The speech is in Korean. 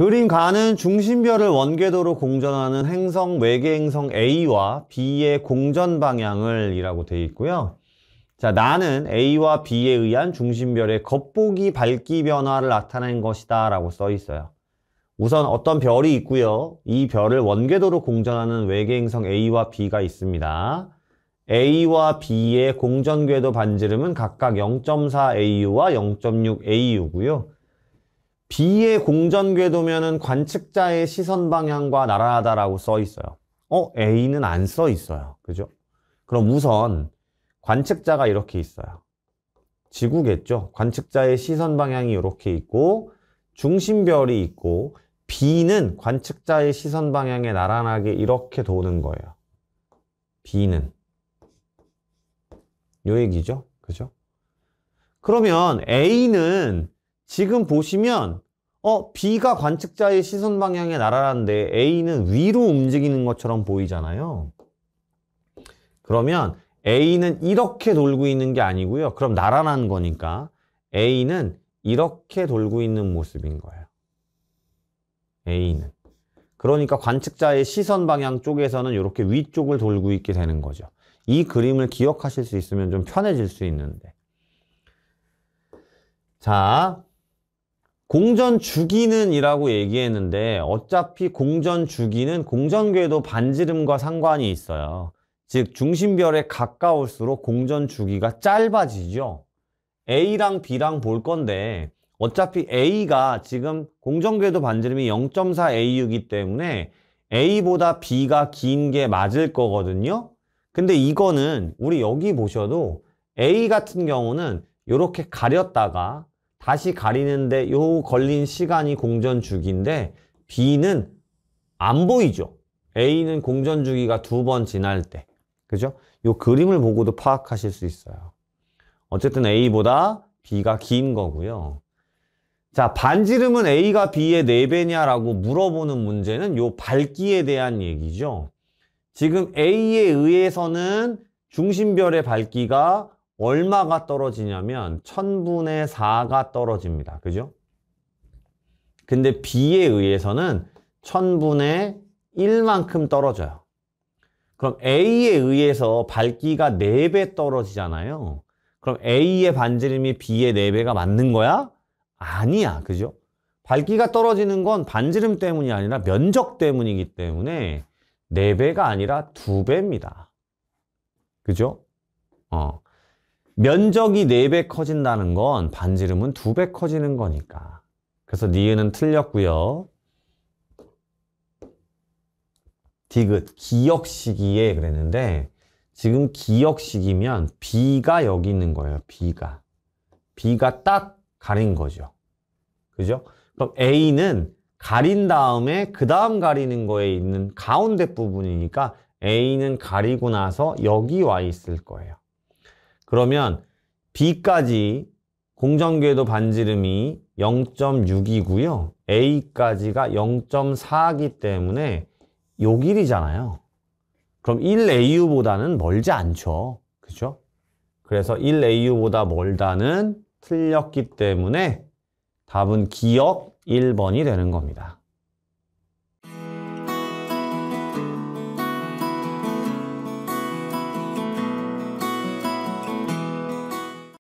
그림 가는 중심별을 원궤도로 공전하는 행성 외계 행성 A와 B의 공전 방향을 이라고 되어 있고요. 자, 나는 A와 B에 의한 중심별의 겉보기 밝기 변화를 나타낸 것이다 라고 써 있어요. 우선 어떤 별이 있고요. 이 별을 원궤도로 공전하는 외계 행성 A와 B가 있습니다. A와 B의 공전 궤도 반지름은 각각 0.4AU와 0.6AU고요. B의 공전 궤도면은 관측자의 시선 방향과 나란하다라고 써 있어요. 어, A는 안 써 있어요. 그죠? 그럼 우선 관측자가 이렇게 있어요. 지구겠죠? 관측자의 시선 방향이 이렇게 있고 중심별이 있고 B는 관측자의 시선 방향에 나란하게 이렇게 도는 거예요. B는 요 얘기죠. 그죠? 그러면 A는 지금 보시면 어 B가 관측자의 시선 방향에 날아라는데 A는 위로 움직이는 것처럼 보이잖아요. 그러면 A는 이렇게 돌고 있는 게 아니고요. 그럼 날아난 거니까 A는 이렇게 돌고 있는 모습인 거예요. A는. 그러니까 관측자의 시선 방향 쪽에서는 이렇게 위쪽을 돌고 있게 되는 거죠. 이 그림을 기억하실 수 있으면 좀 편해질 수 있는데. 자, 공전 주기는 이라고 얘기했는데 어차피 공전 주기는 공전궤도 반지름과 상관이 있어요. 즉 중심별에 가까울수록 공전 주기가 짧아지죠. A랑 B랑 볼 건데 어차피 A가 지금 공전궤도 반지름이 0.4Au이기 때문에 A보다 B가 긴 게 맞을 거거든요. 근데 이거는 우리 여기 보셔도 A 같은 경우는 이렇게 가렸다가 다시 가리는데 요 걸린 시간이 공전 주기인데 B는 안 보이죠. A는 공전 주기가 두 번 지날 때. 그죠? 요 그림을 보고도 파악하실 수 있어요. 어쨌든 A보다 B가 긴 거고요. 자, 반지름은 A가 B의 4배냐라고 물어보는 문제는 요 밝기에 대한 얘기죠. 지금 A에 의해서는 중심별의 밝기가 얼마가 떨어지냐면 1000분의 4가 떨어집니다. 그죠? 근데 B에 의해서는 1000분의 1만큼 떨어져요. 그럼 A에 의해서 밝기가 4배 떨어지잖아요. 그럼 A의 반지름이 B의 4배가 맞는 거야? 아니야. 그죠? 밝기가 떨어지는 건 반지름 때문이 아니라 면적 때문이기 때문에 4배가 아니라 2배입니다. 그죠? 어. 면적이 4배 커진다는 건 반지름은 2배 커지는 거니까. 그래서 니은은 틀렸고요. 디귿, 기역식이에 그랬는데 지금 기역식이면 B가 여기 있는 거예요. B가. B가 딱 가린 거죠. 그죠? 그럼 A는 가린 다음에 그 다음 가리는 거에 있는 가운데 부분이니까 A는 가리고 나서 여기 와 있을 거예요. 그러면 B까지 공정궤도 반지름이 0.6이고요. A까지가 0.4이기 때문에 요 길이잖아요. 그럼 1AU보다는 멀지 않죠. 그죠? 그래서 1AU보다 멀다는 틀렸기 때문에 답은 기억 1번이 되는 겁니다.